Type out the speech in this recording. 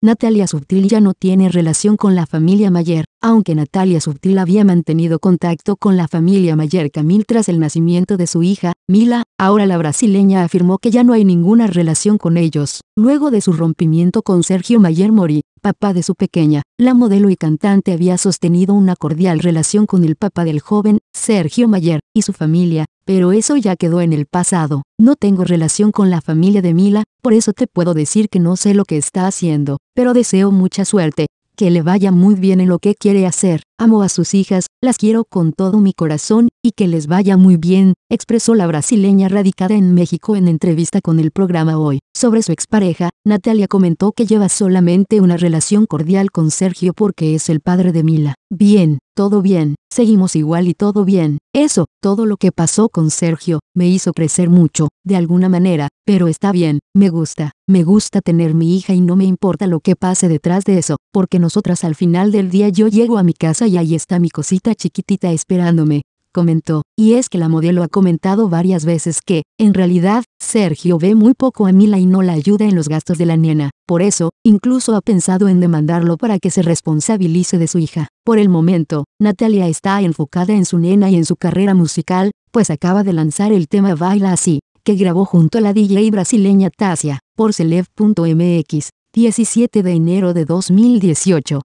Natalia Subtil ya no tiene relación con la familia Mayer, aunque Natalia Subtil había mantenido contacto con la familia Mayer Camil tras el nacimiento de su hija, Mila, ahora la brasileña afirmó que ya no hay ninguna relación con ellos, luego de su rompimiento con Sergio Mayer Mori, papá de su pequeña. La modelo y cantante había sostenido una cordial relación con el papá del joven, Sergio Mayer, y su familia, pero eso ya quedó en el pasado. No tengo relación con la familia de Mila, por eso te puedo decir que no sé lo que está haciendo, pero deseo mucha suerte, que le vaya muy bien en lo que quiere hacer. Amo a sus hijas, las quiero con todo mi corazón, y que les vaya muy bien, expresó la brasileña radicada en México en entrevista con el programa Hoy. Sobre su expareja, Natalia comentó que lleva solamente una relación cordial con Sergio porque es el padre de Mila. Bien, todo bien, seguimos igual y todo bien. Eso, todo lo que pasó con Sergio, me hizo crecer mucho, de alguna manera, pero está bien, me gusta, me gusta tener mi hija y no me importa lo que pase detrás de eso, porque nosotras al final del día yo llego a mi casa y ahí está mi cosita chiquitita esperándome, comentó, y es que la modelo ha comentado varias veces que, en realidad, Sergio ve muy poco a Mila y no la ayuda en los gastos de la nena, por eso, incluso ha pensado en demandarlo para que se responsabilice de su hija. Por el momento, Natalia está enfocada en su nena y en su carrera musical, pues acaba de lanzar el tema Baila así, que grabó junto a la DJ brasileña Tasia, por celeb.mx, 17 de enero de 2018.